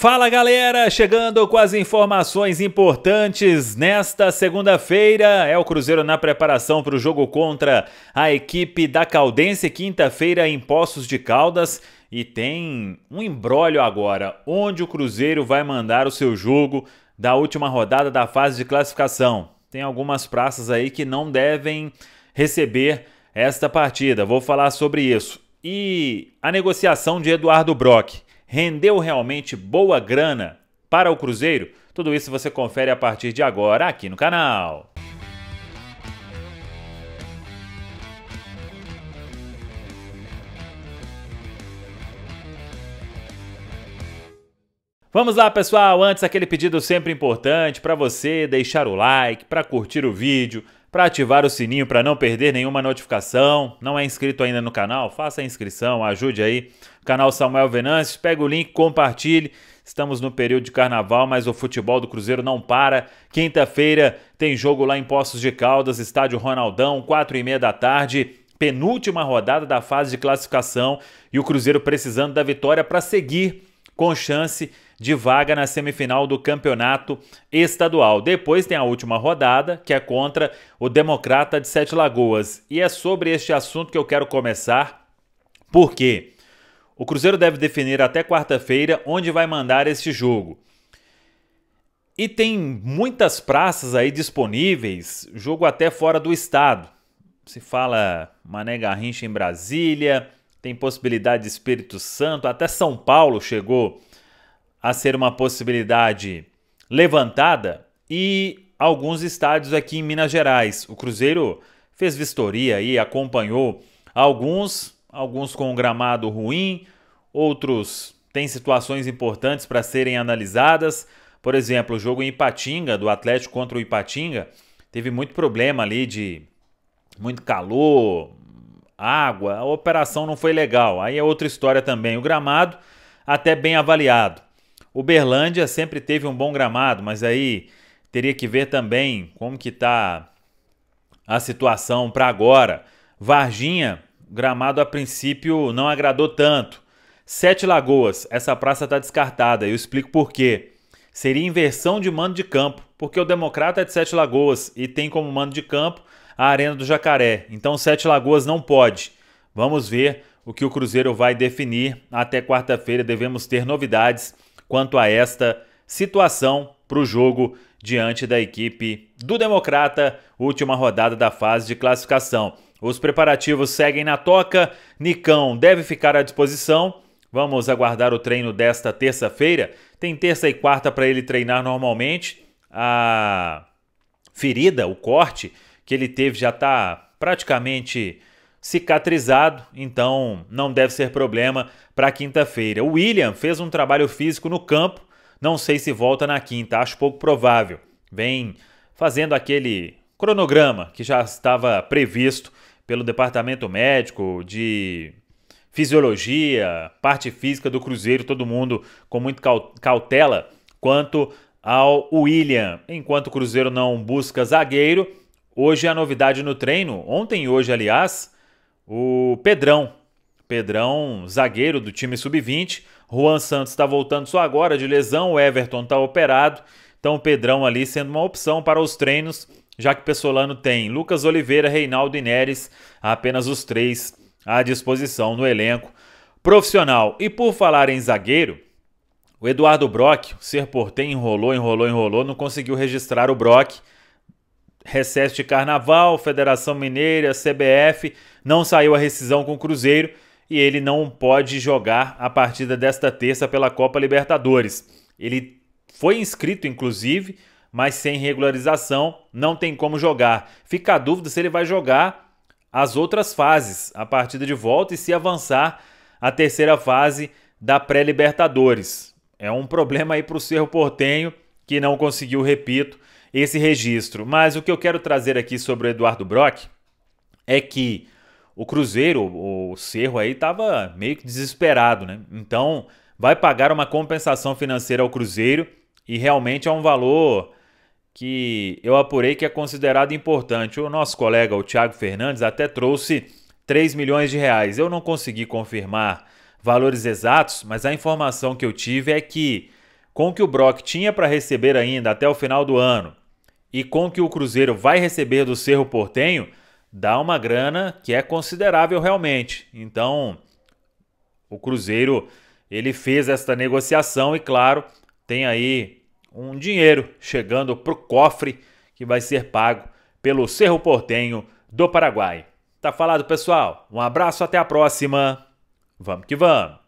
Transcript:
Fala galera, chegando com as informações importantes nesta segunda-feira. É o Cruzeiro na preparação para o jogo contra a equipe da Caldense, quinta-feira em Poços de Caldas. E tem um embrólio agora, onde o Cruzeiro vai mandar o seu jogo da última rodada da fase de classificação. Tem algumas praças aí que não devem receber esta partida, vou falar sobre isso. E a negociação de Eduardo Brock rendeu realmente boa grana para o Cruzeiro? Tudo isso você confere a partir de agora aqui no canal. Vamos lá, pessoal. Antes, aquele pedido sempre importante para você deixar o like, para curtir o vídeo, para ativar o sininho para não perder nenhuma notificação. Não é inscrito ainda no canal? Faça a inscrição, ajude aí. Canal Samuel Venâncio, pega o link, compartilhe. Estamos no período de carnaval, mas o futebol do Cruzeiro não para. Quinta-feira tem jogo lá em Poços de Caldas, estádio Ronaldão, quatro e meia da tarde. Penúltima rodada da fase de classificação e o Cruzeiro precisando da vitória para seguir com chance de vaga na semifinal do campeonato estadual. Depois tem a última rodada, que é contra o Democrata de Sete Lagoas. E é sobre este assunto que eu quero começar, porque o Cruzeiro deve definir até quarta-feira onde vai mandar este jogo. E tem muitas praças aí disponíveis, jogo até fora do estado. Se fala Mané Garrincha em Brasília, tem possibilidade de Espírito Santo, até São Paulo chegou a ser uma possibilidade levantada e alguns estádios aqui em Minas Gerais. O Cruzeiro fez vistoria e acompanhou alguns, alguns com um gramado ruim, outros têm situações importantes para serem analisadas. Por exemplo, o jogo em Ipatinga, do Atlético contra o Ipatinga, teve muito problema ali de muito calor, água, a operação não foi legal. Aí é outra história também. O gramado, até bem avaliado. Uberlândia sempre teve um bom gramado, mas aí teria que ver também como que está a situação para agora. Varginha, gramado a princípio não agradou tanto. Sete Lagoas, essa praça está descartada. Eu explico por quê. Seria inversão de mando de campo porque o Democrata é de Sete Lagoas e tem como mando de campo a Arena do Jacaré. Então Sete Lagoas não pode. Vamos ver o que o Cruzeiro vai definir. Até quarta-feira devemos ter novidades quanto a esta situação para o jogo diante da equipe do Democrata, última rodada da fase de classificação. Os preparativos seguem na toca, Nicão deve ficar à disposição. Vamos aguardar o treino desta terça-feira. Tem terça e quarta para ele treinar normalmente a ferida, o corte que ele teve já está praticamente cicatrizado, então não deve ser problema para quinta-feira. O William fez um trabalho físico no campo, não sei se volta na quinta, acho pouco provável. Vem fazendo aquele cronograma que já estava previsto pelo departamento médico de fisiologia, parte física do Cruzeiro, todo mundo com muita cautela quanto ao William. Enquanto o Cruzeiro não busca zagueiro, hoje é a novidade no treino, ontem e hoje, aliás, o Pedrão. Pedrão, zagueiro do time sub-20. Juan Santos está voltando só agora de lesão, o Everton está operado. Então o Pedrão ali sendo uma opção para os treinos, já que Pessolano tem Lucas Oliveira, Reinaldo e Neres, apenas os três à disposição no elenco profissional. E por falar em zagueiro, o Eduardo Brock, o ser Serportem, enrolou, enrolou, enrolou, não conseguiu registrar o Brock. Recesso de Carnaval, Federação Mineira, CBF, não saiu a rescisão com o Cruzeiro e ele não pode jogar a partida desta terça pela Copa Libertadores. Ele foi inscrito, inclusive, mas sem regularização, não tem como jogar. Fica a dúvida se ele vai jogar as outras fases, a partida de volta e se avançar a terceira fase da pré-Libertadores. É um problema aí para o Cerro Portenho, que não conseguiu, repito, esse registro. Mas o que eu quero trazer aqui sobre o Eduardo Brock é que o Cruzeiro, o Cerro aí, estava meio que desesperado, né? Então, vai pagar uma compensação financeira ao Cruzeiro e realmente é um valor que eu apurei que é considerado importante. O nosso colega, o Thiago Fernandes, até trouxe 3 milhões de reais. Eu não consegui confirmar valores exatos, mas a informação que eu tive é que, com o que o Brock tinha para receber ainda até o final do ano e com o que o Cruzeiro vai receber do Cerro Portenho, dá uma grana que é considerável realmente. Então, o Cruzeiro ele fez esta negociação e, claro, tem aí um dinheiro chegando para o cofre que vai ser pago pelo Cerro Portenho do Paraguai. Tá falado, pessoal? Um abraço, até a próxima! Vamos que vamos!